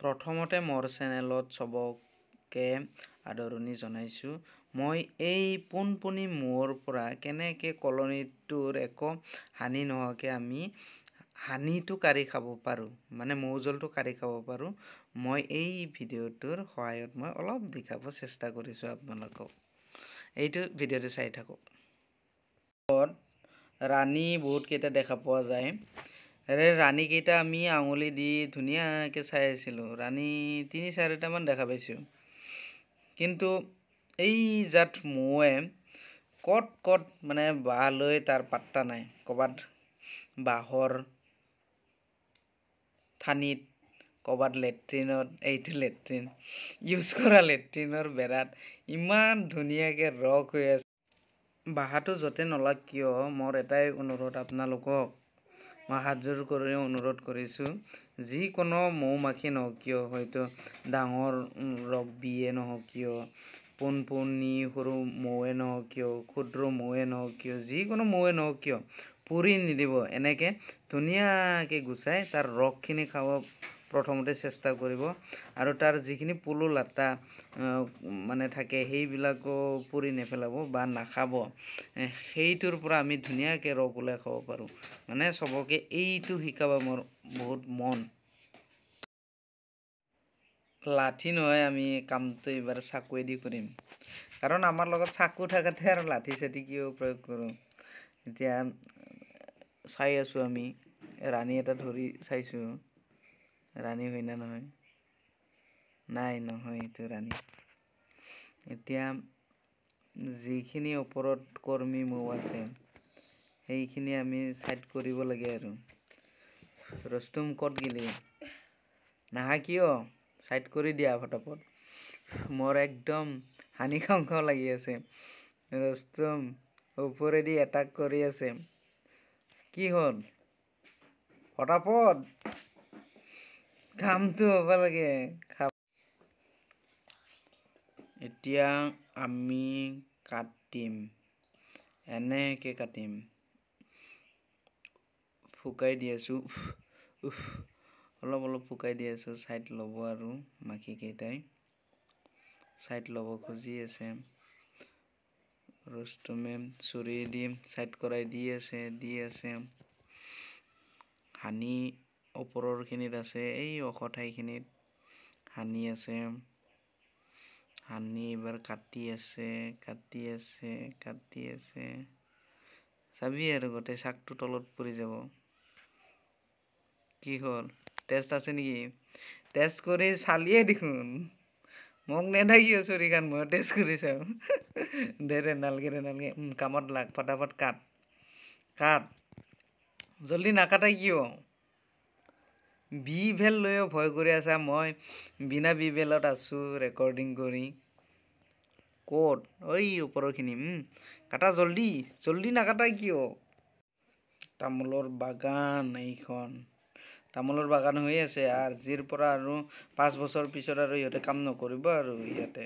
প্ৰথমতে মোৰ চেনেলত চবকে আদৰণি জনাইছোঁ মই এই পোনপনি মূৰৰ পৰা কেনেকৈ কলনিটোৰ একো হানি নোহোৱাকৈ আমি হানিটো কাঢ়ি খাব পাৰোঁ মানে মৌ মৌজলটো কাঢ়ি খাব পাৰোঁ মই এই ভিডিঅ'টোৰ সহায়ত মই অলপ দেখাব চেষ্টা কৰিছোঁ আপোনালোকক এইটো ভিডিঅ'টো চাই থাকক ৰাণী বহুতকেইটা দেখা পোৱা যায় এনে ৰাণীকেইটা আমি আঙুলি দি ধুনীয়াকৈ চাই আছিলোঁ ৰাণী তিনি চাৰিটামান দেখা পাইছোঁ কিন্তু এই জাত মৌৱে ক'ত ক'ত মানে বাঁহ লৈ তাৰ পাত্তা নাই ক'ৰবাত বাঁহৰ থানিত ক'ৰবাত লেট্ৰিনত এইটো লেট্ৰিন ইউজ কৰা লেট্ৰিনৰ বেৰাত ইমান ধুনীয়াকৈ ৰস হৈ আছে বাঁহাটো য'তে নলওক কিয় মোৰ এটাই অনুৰোধ আপোনালোকক মই হাতযোৰ কৰি অনুৰোধ কৰিছোঁ যিকোনো মাখি নহওক কিয় হয়তো ডাঙৰ ৰগ বিয়ে নহওক কিয় পোনপনি সৰু মৌৱে নহওক কিয় ক্ষুদ্ৰ মৌৱে নহওক কিয় যিকোনো মৌৱে নহওক কিয় পুৰি নিদিব এনেকৈ ধুনীয়াকৈ গুচাই তাৰ ৰসখিনি খাব প্ৰথমতে চেষ্টা কৰিব আৰু তাৰ যিখিনি পলু লাটা মানে থাকে সেইবিলাকো পুৰি নেপেলাব বা নাখাব সেইটোৰ পৰা আমি ধুনীয়াকৈ ৰস ওলাই খাব পাৰোঁ মানে চবকে এইটো শিকাব মোৰ বহুত মন লাঠি নহয় আমি কামটো এইবাৰ চাকুৱেদি কৰিম কাৰণ আমাৰ লগত চাকু থাকোঁতে আৰু লাঠি চাঠি কিয় প্ৰয়োগ কৰোঁ এতিয়া চাই আছোঁ আমি ৰাণী এটা ধৰি চাইছোঁ ৰাণী হয় নে নহয় নাই নহয় এইটো ৰাণী এতিয়া যিখিনি ওপৰত কৰ্মী মৌ আছে সেইখিনি আমি চাইড কৰিব লাগে আৰু ৰস্তুম ক'ত গেলি নাহা কিয় চাইড কৰি দিয়া ফটাফট মোৰ একদম হানি সংখ লাগি আছে ৰস্তুম ওপৰেদি এটাক কৰি আছে কি হ'ল ফটাফট কামটো হ'ব লাগে খাব এতিয়া আমি কাটিম এনেকে কাটিম শুকাই দি আছো অলপ অলপ শুকাই দি আছো ছাইড ল'ব আৰু মাখিকেইটাই ছাইড ল'ব খুজি আছে ৰস্তমে চুৰি দিম ছাইড কৰাই দি আছে দি আছে হানি ওপৰৰখিনিত আছে এই ওখ ঠাইখিনিত সানি আছে সানি এইবাৰ কাটি আছে কাটি আছে কাটি আছে চাবি আৰু গোটেই চাকটো তলত পৰি যাব কি হ'ল টেষ্ট আছে নেকি টেষ্ট কৰি চালিয়ে দেখোন মোক নেথাকিও চুৰিখান মই টেষ্ট কৰি চাওঁ দেৰে নালগে দে নালগে কামত লাগ ফটাফট কাট কাট জলদি নাকাটাই কিয় বি ভেল লৈ ভয় কৰি আছা মই বিনা বি ভেলত আছোঁ ৰেকৰ্ডিং কৰি ক'ত ঐ ওপৰৰখিনি কাটা জল্দি জল্দি নাকাটা কিয় তামোলৰ বাগান এইখন তামোলৰ বাগান হৈ আছে আৰু যিৰ পৰা আৰু পাঁচ বছৰ পিছত আৰু ইহঁতে কাম নকৰিব আৰু ইয়াতে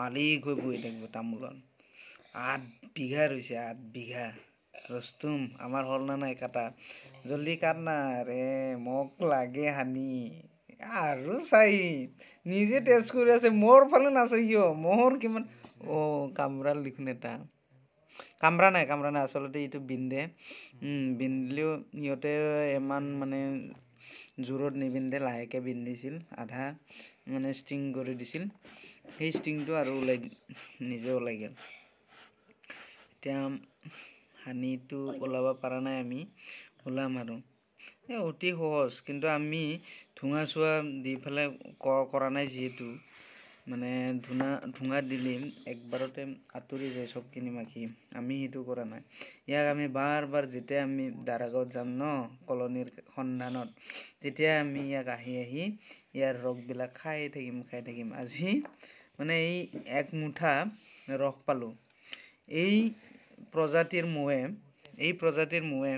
মালিক হৈ বহি থাকিব তামোলত আঠ বিঘা ৰৈছে আঠ বিঘা ৰস্তুম আমাৰ হ'ল নাই কাটা জল্দি কাট না ৰে মোক লাগে হানি আৰু চাই নিজে টেষ্ট কৰি আছে মোৰ ফালে নাচে কিয় মোৰ কিমান অ' কামৰাৰ দেখোন এটা কামৰা নাই কামৰা নাই আচলতে এইটো বিন্ধে বিন্ধিলেও সিহঁতে ইমান মানে জোৰত নিবিন্ধে লাহেকৈ বিন্ধিছিল আধা মানে ষ্টিং কৰি দিছিল সেই ষ্টিংটো আৰু ওলাই নিজে ওলাই গ'ল এতিয়া সানিটো ওলাব পৰা নাই আমি ওলাম আৰু এই অতি সহজ কিন্তু আমি ধোঁৱা চোৱা দি পেলাই ক কৰা নাই যিহেতু মানে ধোঁঙা ধোঁঙা দিলে একবাৰতে আঁতৰি যায় চবখিনি মাখি আমি সেইটো কৰা নাই ইয়াক আমি বাৰ বাৰ যেতিয়া আমি দাৰাগত যাম ন কলনীৰ সন্ধানত তেতিয়া আমি ইয়াক আহি আহি ইয়াৰ ৰসবিলাক খাই থাকিম খাই থাকিম আজি মানে এই এক মুঠা ৰস পালোঁ এই প্ৰজাতিৰ মৌৱে এই প্ৰজাতিৰ মৌৱে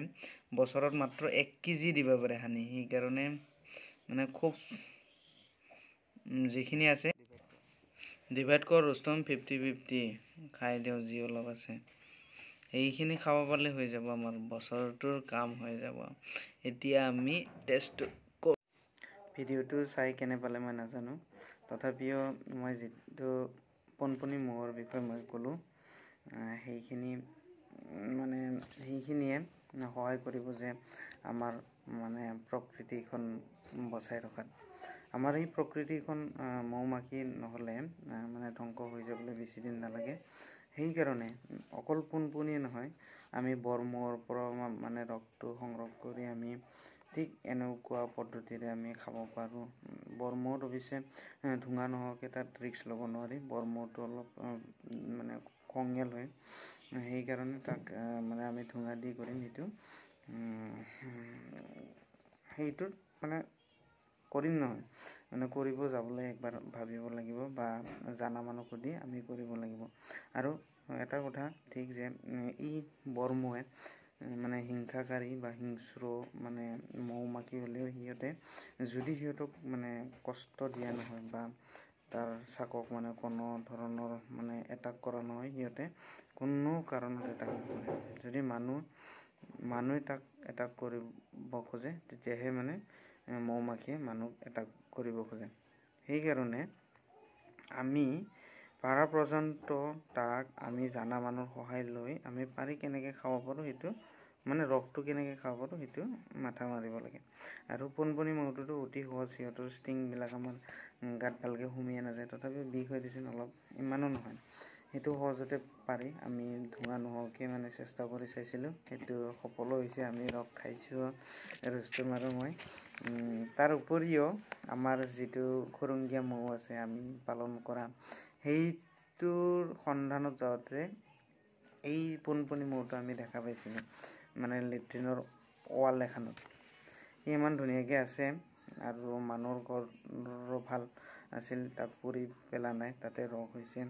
বছৰত মাত্ৰ এক কেজি দিব পাৰে হানি সেইকাৰণে মানে খুব যিখিনি আছে ডিভাইড কৰ ৰুষ্টম ফিফটি ফিফটি খাই দিওঁ যি অলপ আছে সেইখিনি খাব পাৰিলে হৈ যাব আমাৰ বছৰটোৰ কাম হৈ যাব এতিয়া আমি টেষ্ট কৰোঁ ভিডিঅ'টো চাই কেনে পালে মই নাজানো তথাপিও মই যিটো পোনপনি মূৰৰ বিষয়ে মই ক'লোঁ সেইখিনি মানে সেইখিনিয়ে সহায় কৰিব যে আমাৰ মানে প্ৰকৃতিখন বচাই ৰখাত আমাৰ এই প্ৰকৃতিখন মৌ মাখি নহ'লে মানে ধ্বংস হৈ যাবলৈ বেছিদিন নালাগে সেইকাৰণে অকল পোনপনীয়ে নহয় আমি বৰ্মৰ পৰাও মানে ৰসটো সংগ্ৰহ কৰি আমি ঠিক এনেকুৱা পদ্ধতিৰে আমি খাব পাৰোঁ বৰ্মত অৱশ্যে ধোঁঙা নোহোৱাকৈ তাত ৰিক্স ল'ব নোৱাৰি বৰ্মটো অলপ মানে কঙীয়াল হয় সেইকাৰণে তাক মানে আমি ঠোঙা দি কৰিম সেইটো সেইটোত মানে কৰিম নহয় মানে কৰিব যাবলৈ একবাৰ ভাবিব লাগিব বা জানা মানুহক দি আমি কৰিব লাগিব আৰু এটা কথা ঠিক যে ই বৰ্মই মানে হিংসাকাৰী বা হিংস্ৰ মানে মৌ মাখি হ'লেও সিহঁতে যদি সিহঁতক মানে কষ্ট দিয়া নহয় বা তাৰ চাকক মানে কোনো ধৰণৰ মানে এটাক কৰা নহয় সিহঁতে কোনো কাৰণতে তাক নকৰে যদি মানুহ মানুহে তাক এটাক কৰিব খোজে তেতিয়াহে মানে মৌ মাখিয়ে মানুহক এটাক কৰিব খোজে সেইকাৰণে আমি পাৰা পৰ্যন্ত তাক আমি জানা মানুহৰ সহায় লৈ আমি পাৰি কেনেকৈ খাব পাৰোঁ সেইটো মানে ৰসটো কেনেকৈ খাব পাৰোঁ সেইটো মাথা মাৰিব লাগে আৰু পোনপনি মৌটোতো অতি সহজ সিহঁতৰ ষ্টিংবিলাক আমাৰ গাত ভালকৈ সোমিয়াই নাযায় তথাপিও বিষ হৈ দিছে অলপ ইমানো নহয় সেইটো সহজতে পাৰি আমি ধোঁৱা নোহোৱাকৈ মানে চেষ্টা কৰি চাইছিলোঁ সেইটো সফলো হৈছে আমি ৰস খাইছোঁ ৰুষ্টম আৰু মই তাৰ উপৰিও আমাৰ যিটো খৰঙীয়া মৌ আছে আমি পালন কৰা সেইটোৰ সন্ধানত যাওঁতে এই পোনপনি মৌটো আমি দেখা পাইছিলোঁ মানে লেট্ৰিনৰ ৱাল এখনত ই ইমান ধুনীয়াকৈ আছে আৰু মানুহৰ ঘৰৰো ভাল আছিল তাক পুৰি পেলা নাই তাতে ৰস হৈছে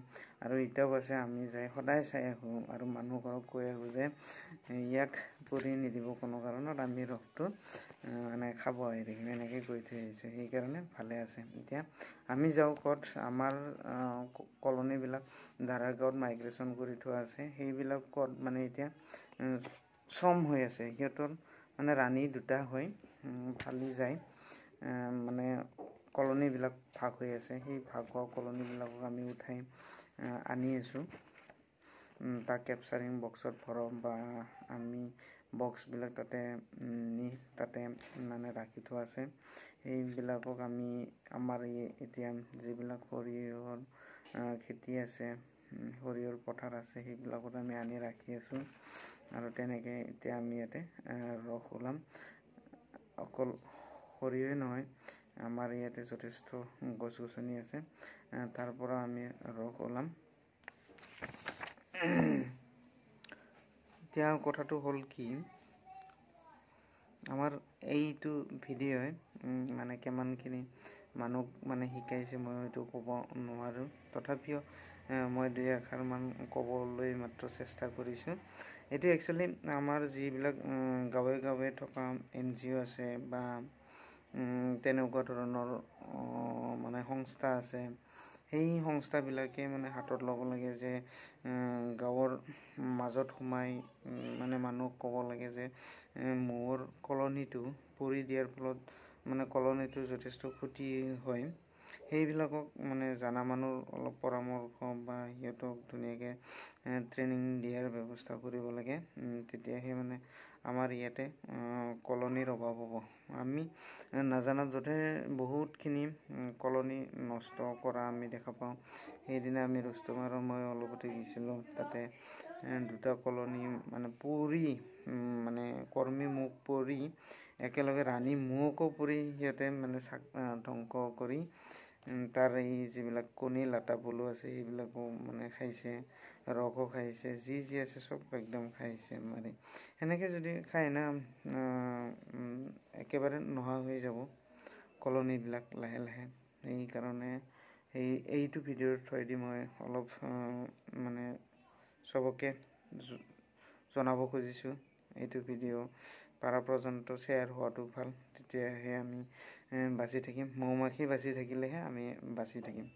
আৰু এতিয়াও আছে আমি যাই সদায় চাই আহোঁ আৰু মানুহঘৰক কৈ আহোঁ যে ইয়াক পুৰি নিদিব কোনো কাৰণত আমি ৰসটো মানে খাব আহি দেখিম এনেকৈ কৈ থৈ আহিছোঁ সেইকাৰণে ভালে আছে এতিয়া আমি যাওঁ ক'ত আমাৰ কলনীবিলাক দাৰা গাঁৱত মাইগ্ৰেশ্যন কৰি থোৱা আছে সেইবিলাক ক'ত মানে এতিয়া শ্ৰম হৈ আছে সিহঁতৰ মানে ৰাণী দুটা হৈ ফালি যায় মানে কলনীবিলাক ভাগ হৈ আছে সেই ভাগ হোৱা কলনীবিলাকক আমি উঠাই আনি আছোঁ তাক কেপচাৰিং বক্সত ভৰাওঁ বা আমি বক্সবিলাক তাতে নি তাতে মানে ৰাখি থোৱা আছে সেইবিলাকক আমি আমাৰ এই এতিয়া যিবিলাক সৰিয়হৰ খেতি আছে সৰিয়হৰ পথাৰ আছে সেইবিলাকত আমি আনি ৰাখি আছোঁ আৰু তেনেকৈ এতিয়া আমি ইয়াতে ৰস ওলাম অকল সৰিয়হে নহয় আমাৰ ইয়াতে যথেষ্ট গছ গছনি আছে তাৰ পৰা আমি ৰস ওলাম এতিয়া কথাটো হ'ল কি আমাৰ এইটো ভিডিঅ'ই মানে কিমানখিনি মানুহক মানে শিকাইছে মই হয়তো ক'ব নোৱাৰোঁ তথাপিও মই দুই এষাৰমান ক'বলৈ মাত্ৰ চেষ্টা কৰিছোঁ এইটো একচুৱেলি আমাৰ যিবিলাক গাঁৱে গাঁৱে থকা এন জি অ' আছে বা তেনেকুৱা ধৰণৰ মানে সংস্থা আছে সেই সংস্থাবিলাকে মানে হাতত ল'ব লাগে যে গাঁৱৰ মাজত সোমাই মানে মানুহক ক'ব লাগে যে মহৰ কলনীটো পৰি দিয়াৰ ফলত মানে কলনীটো যথেষ্ট ক্ষতি হয় সেইবিলাকক মানে জানা মানুহ অলপ পৰামৰ্শ বা সিহঁতক ধুনীয়াকৈ ট্ৰেইনিং দিয়াৰ ব্যৱস্থা কৰিব লাগে তেতিয়াহে মানে আমাৰ ইয়াতে কলনীৰ অভাৱ হ'ব আমি নাজানা য'তে বহুতখিনি কলনি নষ্ট কৰা আমি দেখা পাওঁ সেইদিনা আমি ৰুষ্টমাৰৰ মই অলপতে গৈছিলোঁ তাতে দুটা কলনি মানে পৰি মানে কৰ্মী মুখ পৰি একেলগে ৰাণী মুখো পৰি সিহঁতে মানে চাক ধ্বংস কৰি তাৰ এই যিবিলাক কণী লাটা পলু আছে সেইবিলাকো মানে খাইছে ৰসো খাইছে যি যি আছে চব একদম খাইছে মানে সেনেকৈ যদি খাই না একেবাৰে নোহোৱা হৈ যাব কলনীবিলাক লাহে লাহে সেইকাৰণে এই এইটো ভিডিঅ'ৰ দি মই অলপ মানে চবকে জনাব খুজিছোঁ এইটো ভিডিঅ' পাৰ পৰ্যন্ত চেয়াৰ হোৱাটো ভাল তেতিয়াহে আমি বাচি থাকিম মৌ মাখি বাচি থাকিলেহে আমি বাচি থাকিম